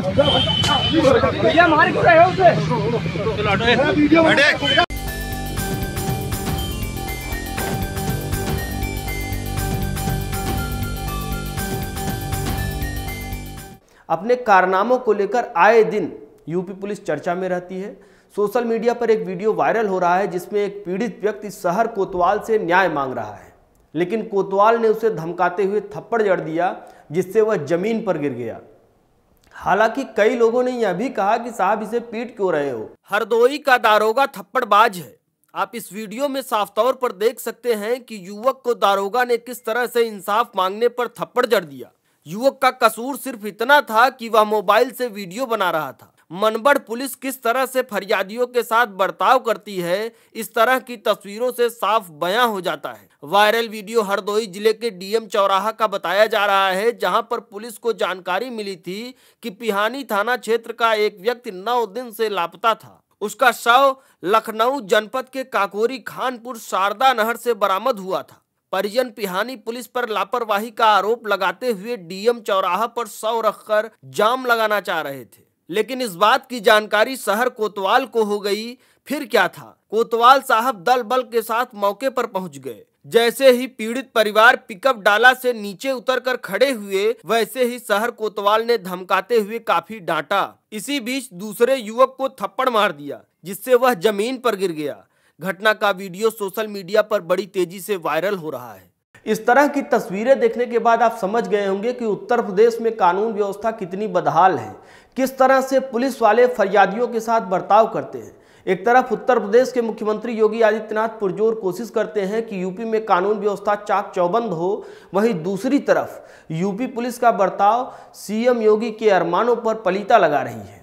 भैया मार क्यों रहे उसे अपने कारनामों को लेकर आए दिन यूपी पुलिस चर्चा में रहती है सोशल मीडिया पर एक वीडियो वायरल हो रहा है जिसमें एक पीड़ित व्यक्ति शहर कोतवाल से न्याय मांग रहा है लेकिन कोतवाल ने उसे धमकाते हुए थप्पड़ जड़ दिया जिससे वह जमीन पर गिर गया हालांकि कई लोगों ने यह भी कहा कि साहब इसे पीट क्यों रहे हो हरदोई का दारोगा थप्पड़बाज है आप इस वीडियो में साफ तौर पर देख सकते हैं कि युवक को दारोगा ने किस तरह से इंसाफ मांगने पर थप्पड़ जड़ दिया युवक का कसूर सिर्फ इतना था कि वह मोबाइल से वीडियो बना रहा था मनबड़ पुलिस किस तरह से फरियादियों के साथ बर्ताव करती है इस तरह की तस्वीरों से साफ बयां हो जाता है वायरल वीडियो हरदोई जिले के डीएम चौराहा का बताया जा रहा है जहां पर पुलिस को जानकारी मिली थी कि पिहानी थाना क्षेत्र का एक व्यक्ति नौ दिन से लापता था उसका शव लखनऊ जनपद के काकोरी खानपुर शारदा नहर से बरामद हुआ था परिजन पिहानी पुलिस पर लापरवाही का आरोप लगाते हुए डीएम चौराहा पर शव रखकर जाम लगाना चाह रहे थे लेकिन इस बात की जानकारी शहर कोतवाल को हो गई फिर क्या था कोतवाल साहब दल बल के साथ मौके पर पहुंच गए जैसे ही पीड़ित परिवार पिकअप डाला से नीचे उतरकर खड़े हुए वैसे ही शहर कोतवाल ने धमकाते हुए काफी डांटा इसी बीच दूसरे युवक को थप्पड़ मार दिया जिससे वह जमीन पर गिर गया घटना का वीडियो सोशल मीडिया पर बड़ी तेजी से वायरल हो रहा है इस तरह की तस्वीरें देखने के बाद आप समझ गए होंगे कि उत्तर प्रदेश में कानून व्यवस्था कितनी बदहाल है किस तरह से पुलिस वाले फरियादियों के साथ बर्ताव करते हैं एक तरफ उत्तर प्रदेश के मुख्यमंत्री योगी आदित्यनाथ पुरजोर कोशिश करते हैं कि यूपी में कानून व्यवस्था चाक चौबंद हो वहीं दूसरी तरफ यूपी पुलिस का बर्ताव सीएम योगी के अरमानों पर पलीता लगा रही है